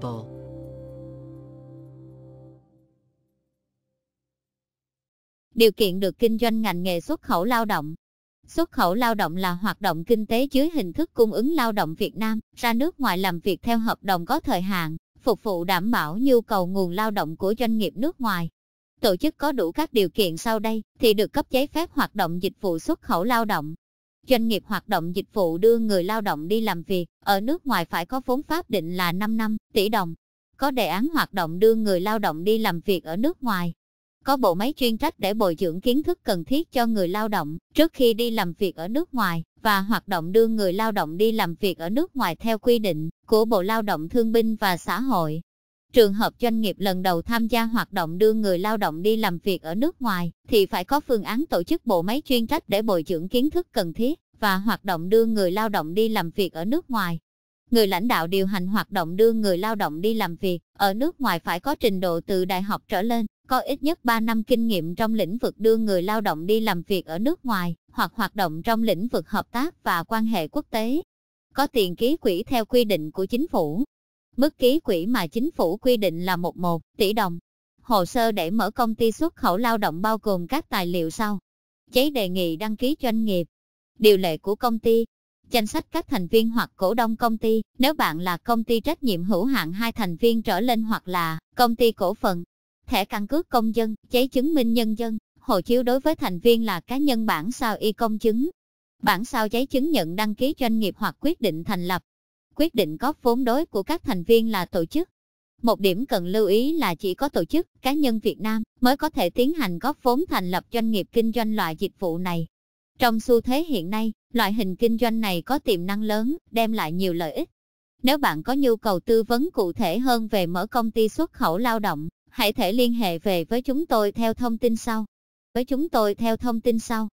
plausible. Điều kiện được kinh doanh ngành nghề xuất khẩu lao động Xuất khẩu lao động là hoạt động kinh tế dưới hình thức cung ứng lao động Việt Nam ra nước ngoài làm việc theo hợp đồng có thời hạn, phục vụ đảm bảo nhu cầu nguồn lao động của doanh nghiệp nước ngoài. Tổ chức có đủ các điều kiện sau đây thì được cấp giấy phép hoạt động dịch vụ xuất khẩu lao động. Doanh nghiệp hoạt động dịch vụ đưa người lao động đi làm việc, ở nước ngoài phải có vốn pháp định là 5 năm, tỷ đồng. Có đề án hoạt động đưa người lao động đi làm việc ở nước ngoài. Có bộ máy chuyên trách để bồi dưỡng kiến thức cần thiết cho người lao động trước khi đi làm việc ở nước ngoài và hoạt động đưa người lao động đi làm việc ở nước ngoài theo quy định của Bộ Lao động Thương binh và Xã hội Trường hợp doanh nghiệp lần đầu tham gia hoạt động đưa người lao động đi làm việc ở nước ngoài, thì phải có phương án tổ chức bộ máy chuyên trách để bồi dưỡng kiến thức cần thiết, và hoạt động đưa người lao động đi làm việc ở nước ngoài. Người lãnh đạo điều hành hoạt động đưa người lao động đi làm việc ở nước ngoài phải có trình độ từ đại học trở lên, có ít nhất 3 năm kinh nghiệm trong lĩnh vực đưa người lao động đi làm việc ở nước ngoài, hoặc hoạt động trong lĩnh vực hợp tác và quan hệ quốc tế. Có tiền ký quỹ theo quy định của chính phủ Mức ký quỹ mà chính phủ quy định là 11 tỷ đồng. Hồ sơ để mở công ty xuất khẩu lao động bao gồm các tài liệu sau. Giấy đề nghị đăng ký doanh nghiệp, điều lệ của công ty, danh sách các thành viên hoặc cổ đông công ty, nếu bạn là công ty trách nhiệm hữu hạn hai thành viên trở lên hoặc là công ty cổ phần, thẻ căn cước công dân, giấy chứng minh nhân dân, hộ chiếu đối với thành viên là cá nhân bản sao y công chứng, bản sao giấy chứng nhận đăng ký doanh nghiệp hoặc quyết định thành lập, quyết định góp vốn đối của các thành viên là tổ chức. Một điểm cần lưu ý là chỉ có tổ chức, cá nhân Việt Nam mới có thể tiến hành góp vốn thành lập doanh nghiệp kinh doanh loại dịch vụ này. Trong xu thế hiện nay, loại hình kinh doanh này có tiềm năng lớn, đem lại nhiều lợi ích. Nếu bạn có nhu cầu tư vấn cụ thể hơn về mở công ty xuất khẩu lao động, hãy thể liên hệ về với chúng tôi theo thông tin sau. Với chúng tôi theo thông tin sau.